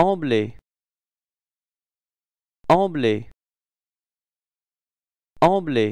Emblée. Emblée. Emblée.